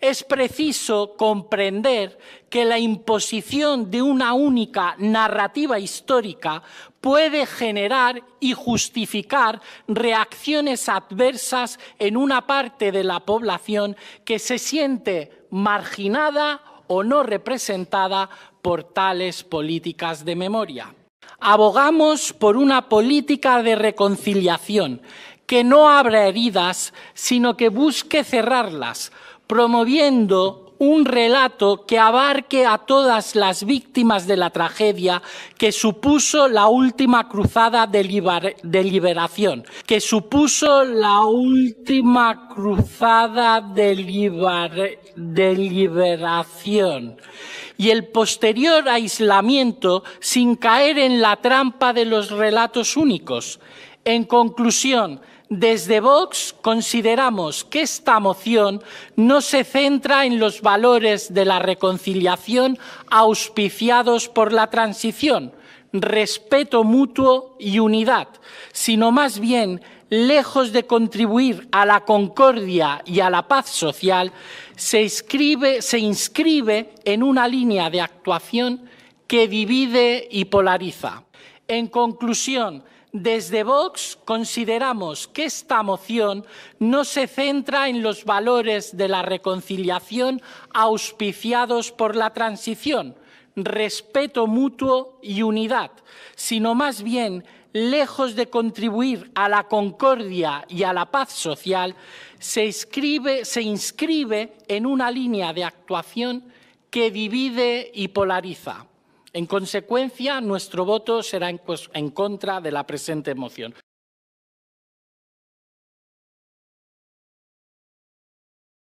es preciso comprender que la imposición de una única narrativa histórica puede generar y justificar reacciones adversas en una parte de la población que se siente marginada o no representada por tales políticas de memoria. Abogamos por una política de reconciliación que no abra heridas, sino que busque cerrarlas, promoviendo un relato que abarque a todas las víctimas de la tragedia que supuso la última cruzada de, liberación, que supuso la última cruzada de liberación y el posterior aislamiento sin caer en la trampa de los relatos únicos. En conclusión, desde Vox consideramos que esta moción no se centra en los valores de la reconciliación auspiciados por la transición, respeto mutuo y unidad, sino más bien, lejos de contribuir a la concordia y a la paz social, se, inscribe en una línea de actuación que divide y polariza. En conclusión, desde Vox consideramos que esta moción no se centra en los valores de la reconciliación auspiciados por la transición, respeto mutuo y unidad, sino más bien, lejos de contribuir a la concordia y a la paz social, se, inscribe, en una línea de actuación que divide y polariza. En consecuencia, nuestro voto será en, contra de la presente moción.